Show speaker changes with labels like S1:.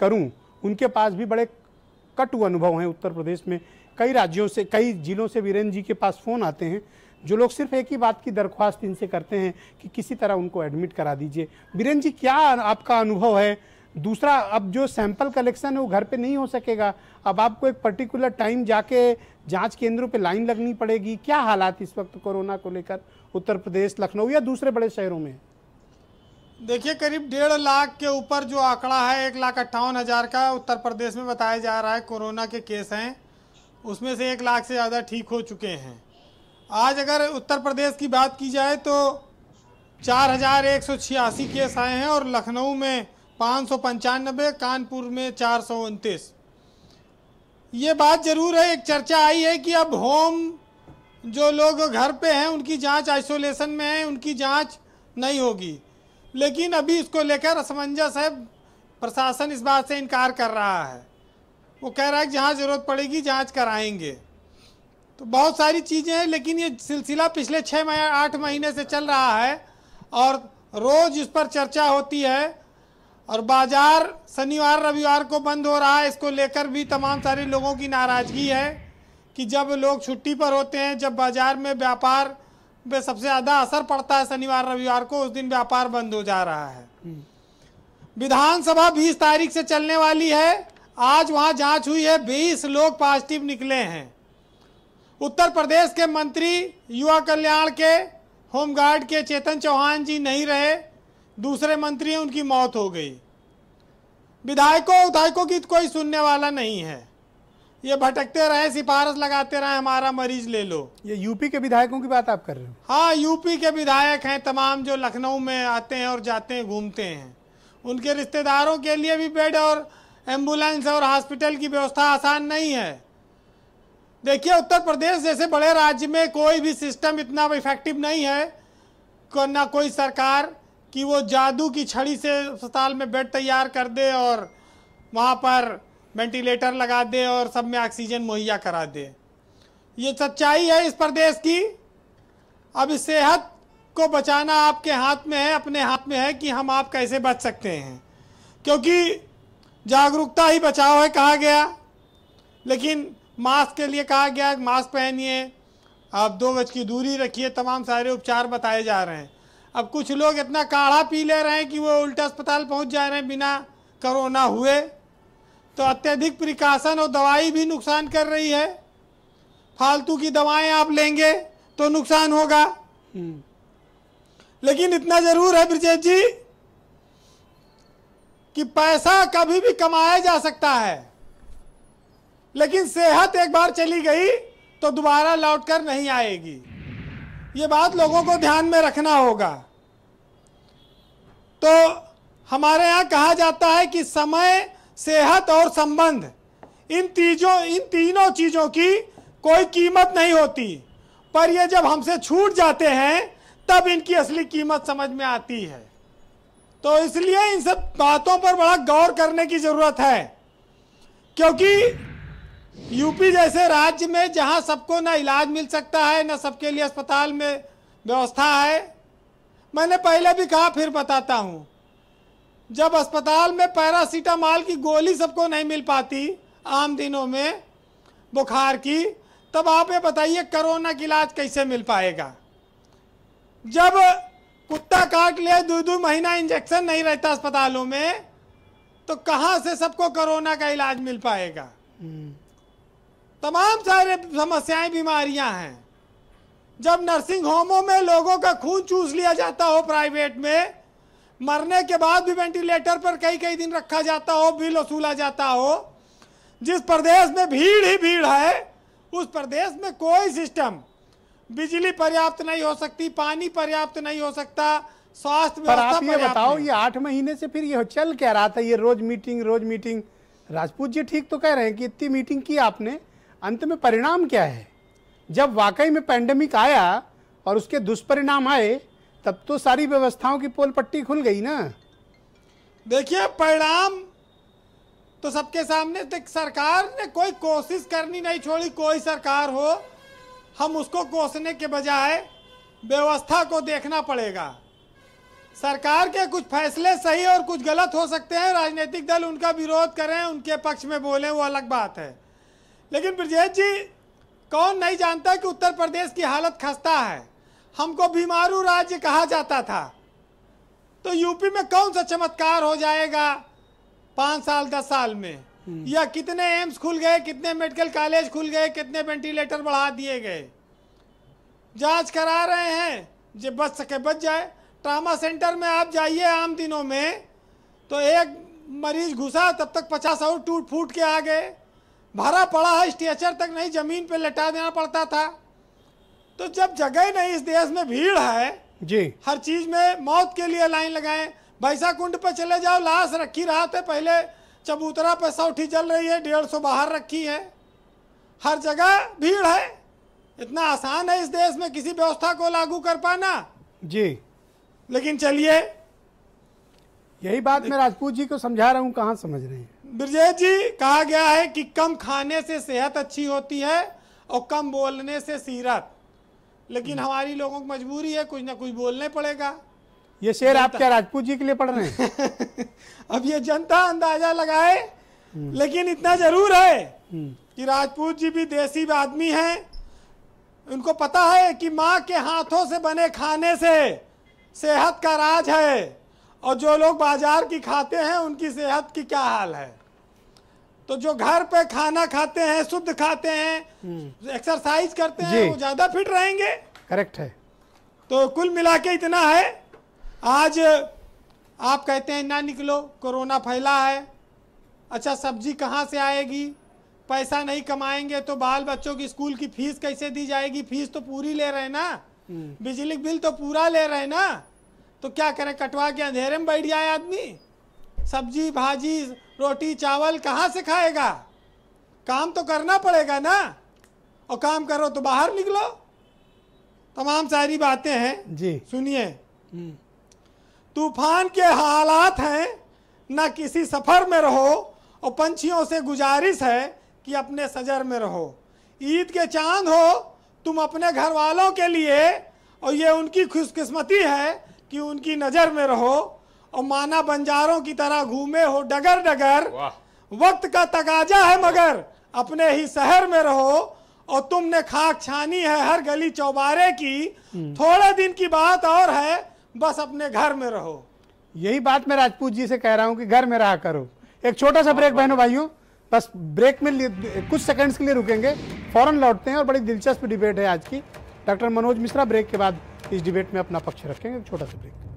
S1: करूं उनके पास भी बड़े कटु अनुभव हैं उत्तर प्रदेश में कई राज्यों से कई जिलों से वीरेंद्र जी के पास फ़ोन आते हैं जो लोग सिर्फ एक ही बात की दरख्वास्त इनसे करते हैं कि किसी तरह उनको एडमिट करा दीजिए वीरेंद्र जी क्या आपका अनुभव है दूसरा अब जो सैंपल कलेक्शन है वो घर पे नहीं हो सकेगा अब आपको एक पर्टिकुलर टाइम जाके जांच केंद्रों पे लाइन लगनी पड़ेगी क्या हालात इस वक्त कोरोना को लेकर उत्तर प्रदेश लखनऊ या दूसरे बड़े
S2: शहरों में है देखिए करीब डेढ़ लाख के ऊपर जो आंकड़ा है एक लाख अट्ठावन हज़ार का उत्तर प्रदेश में बताया जा रहा है कोरोना के केस हैं उसमें से एक लाख से ज़्यादा ठीक हो चुके हैं आज अगर उत्तर प्रदेश की बात की जाए तो चार हज़ार एक सौ छियासी केस आए हैं और लखनऊ में पाँच सौ पंचानबे कानपुर में चार सौ उनतीस ये बात ज़रूर है एक चर्चा आई है कि अब होम जो लोग घर पे हैं उनकी जांच आइसोलेशन में है उनकी जांच नहीं होगी लेकिन अभी इसको लेकर असमंजस है प्रशासन इस बात से इनकार कर रहा है वो कह रहा है कि जहाँ ज़रूरत पड़ेगी जांच कराएंगे तो बहुत सारी चीज़ें हैं लेकिन ये सिलसिला पिछले छः महीने आठ महीने से चल रहा है और रोज़ इस पर चर्चा होती है और बाज़ार शनिवार रविवार को बंद हो रहा है इसको लेकर भी तमाम सारे लोगों की नाराज़गी है कि जब लोग छुट्टी पर होते हैं जब बाज़ार में व्यापार पे सबसे ज़्यादा असर पड़ता है शनिवार रविवार को उस दिन व्यापार बंद हो जा रहा है हम्म। विधानसभा बीस तारीख से चलने वाली है आज वहां जांच हुई है बीस लोग पॉजिटिव निकले हैं उत्तर प्रदेश के मंत्री युवा कल्याण के होमगार्ड के चेतन चौहान जी नहीं रहे दूसरे मंत्री उनकी मौत हो गई विधायकों विधायकों की तो कोई सुनने वाला नहीं है ये भटकते रहे सिफारस लगाते रहे हमारा मरीज ले लो ये यूपी के विधायकों की बात आप कर रहे हो हाँ यूपी के विधायक हैं तमाम जो लखनऊ में आते हैं और जाते हैं घूमते हैं उनके रिश्तेदारों के लिए भी बेड और एम्बुलेंस और हॉस्पिटल की व्यवस्था आसान नहीं है देखिए उत्तर प्रदेश जैसे बड़े राज्य में कोई भी सिस्टम इतना इफेक्टिव नहीं है को ना कोई सरकार कि वो जादू की छड़ी से अस्पताल में बेड तैयार कर दे और वहाँ पर वेंटिलेटर लगा दे और सब में ऑक्सीजन मुहैया करा दे ये सच्चाई है इस प्रदेश की अब इस सेहत को बचाना आपके हाथ में है अपने हाथ में है कि हम आप कैसे बच सकते हैं क्योंकि जागरूकता ही बचाव है कहा गया लेकिन मास्क के लिए कहा गया मास्क पहनिए आप दो गज की दूरी रखिए तमाम सारे उपचार बताए जा रहे हैं अब कुछ लोग इतना काढ़ा पी ले रहे हैं कि वो उल्टा अस्पताल पहुंच जा रहे हैं बिना करोना हुए तो अत्यधिक प्रिकॉशन और दवाई भी नुकसान कर रही है फालतू की दवाएं आप लेंगे तो नुकसान होगा हम्म। लेकिन इतना जरूर है ब्रजेश जी कि पैसा कभी भी कमाया जा सकता है लेकिन सेहत एक बार चली गई तो दोबारा लौट कर नहीं आएगी ये बात लोगों को ध्यान में रखना होगा तो हमारे यहां कहा जाता है कि समय सेहत और संबंध इन तीजों इन तीनों चीज़ों की कोई कीमत नहीं होती पर ये जब हमसे छूट जाते हैं तब इनकी असली कीमत समझ में आती है तो इसलिए इन सब बातों पर बड़ा गौर करने की ज़रूरत है क्योंकि यूपी जैसे राज्य में जहां सबको ना इलाज मिल सकता है ना सबके लिए अस्पताल में व्यवस्था है मैंने पहले भी कहा फिर बताता हूँ जब अस्पताल में पैरासीटामॉल की गोली सबको नहीं मिल पाती आम दिनों में बुखार की तब आप ये बताइए कोरोना की इलाज कैसे मिल पाएगा जब कुत्ता काट ले दो दो महीना इंजेक्शन नहीं रहता अस्पतालों में तो कहाँ से सबको कोरोना का इलाज मिल पाएगा तमाम सारे समस्याएं बीमारियां हैं जब नर्सिंग होमों में लोगों का खून चूस लिया जाता हो प्राइवेट में मरने के बाद भी वेंटिलेटर पर कई कई दिन रखा जाता हो बिल वसूला जाता हो जिस प्रदेश में भीड़ ही भीड़ है उस प्रदेश में कोई सिस्टम बिजली पर्याप्त नहीं हो सकती पानी पर्याप्त नहीं हो सकता स्वास्थ्य पर आप ये बताओ ये
S1: आठ महीने से फिर ये चल क्या रहा था ये रोज मीटिंग रोज मीटिंग राजपूत जी ठीक तो कह रहे हैं कि इतनी मीटिंग की आपने अंत में परिणाम क्या है जब वाकई में पैंडेमिक आया और उसके दुष्परिणाम आए तब तो सारी
S2: व्यवस्थाओं की पोल पट्टी खुल गई ना देखिए परिणाम तो सबके सामने तक सरकार ने कोई कोशिश करनी नहीं छोड़ी कोई सरकार हो हम उसको कोसने के बजाय व्यवस्था को देखना पड़ेगा सरकार के कुछ फैसले सही और कुछ गलत हो सकते हैं राजनीतिक दल उनका विरोध करें उनके पक्ष में बोलें वो अलग बात है लेकिन ब्रजेश जी कौन नहीं जानता कि उत्तर प्रदेश की हालत खस्ता है हमको बीमारू राज्य कहा जाता था तो यूपी में कौन सा चमत्कार हो जाएगा पाँच साल दस साल में हम्म। या कितने एम्स खुल गए कितने मेडिकल कॉलेज खुल गए कितने वेंटिलेटर बढ़ा दिए गए जांच करा रहे हैं जब बच सके बच जाए ट्रामा सेंटर में आप जाइए आम दिनों में तो एक मरीज घुसा तब तक पचास और टूट फूट के आ गए भरा पड़ा है स्ट्रेचर तक नहीं ज़मीन पे लटा देना पड़ता था तो जब जगह नहीं इस देश में भीड़ है जी हर चीज में मौत के लिए लाइन लगाए भैसा कुंड पे चले जाओ लाश रखी रहा थे तो पहले चबूतरा पे सौठी चल रही है डेढ़ सौ बाहर रखी है हर जगह भीड़ है इतना आसान है इस देश में किसी व्यवस्था को लागू कर पाना जी लेकिन चलिए यही बात मैं राजपूत जी को समझा रहा हूँ कहाँ समझ रहे हैं ब्रजेश जी कहा गया है कि कम खाने से सेहत अच्छी होती है और कम बोलने से सीरत लेकिन हम्म। हमारी लोगों की मजबूरी है कुछ ना कुछ बोलने पड़ेगा ये शेर आप क्या राजपूत जी के लिए पढ़ रहे हैं अब ये जनता अंदाजा लगाए हम्म। लेकिन इतना जरूर है हम्म। कि राजपूत जी भी देसी आदमी हैं उनको पता है कि माँ के हाथों से बने खाने से सेहत का राज है और जो लोग बाजार की खाते हैं उनकी सेहत की क्या हाल है तो जो घर पे खाना खाते हैं शुद्ध खाते हैं एक्सरसाइज हम्म। करते हैं वो ज्यादा फिट रहेंगे करेक्ट है तो कुल मिला के इतना है आज आप कहते हैं ना निकलो कोरोना फैला है अच्छा सब्जी कहाँ से आएगी पैसा नहीं कमाएंगे तो बाल बच्चों की स्कूल की फीस कैसे दी जाएगी फीस तो पूरी ले रहे ना हम्म। बिजली बिल तो पूरा ले रहे ना तो क्या करें कटवा के अंधेरे में बैठ जाए आदमी सब्जी भाजी रोटी चावल कहाँ से खाएगा काम तो करना पड़ेगा ना और काम करो तो बाहर निकलो तमाम सारी बातें हैं जी सुनिए तूफान के हालात हैं ना किसी सफर में रहो और पंछियों से गुजारिश है कि अपने सजर में रहो ईद के चांद हो तुम अपने घर वालों के लिए और ये उनकी खुशकिस्मती है कि उनकी नज़र में रहो और माना बंजारों की तरह घूमे हो डगर डगर वक्त का तकाजा है मगर अपने ही शहर में रहो और तुमने खाक छानी है हर गली चौबारे की हम्म। थोड़े दिन की बात और है बस अपने घर में रहो यही बात मैं राजपूत जी से कह रहा हूँ कि घर में रहा करो एक छोटा सा ब्रेक
S1: बहनों भाइयों बस ब्रेक में कुछ सेकंड्स के लिए रुकेंगे फौरन लौटते हैं और बड़ी दिलचस्प डिबेट है आज की डॉक्टर मनोज मिश्रा ब्रेक के बाद इस डिबेट में अपना पक्ष रखेंगे छोटा सा ब्रेक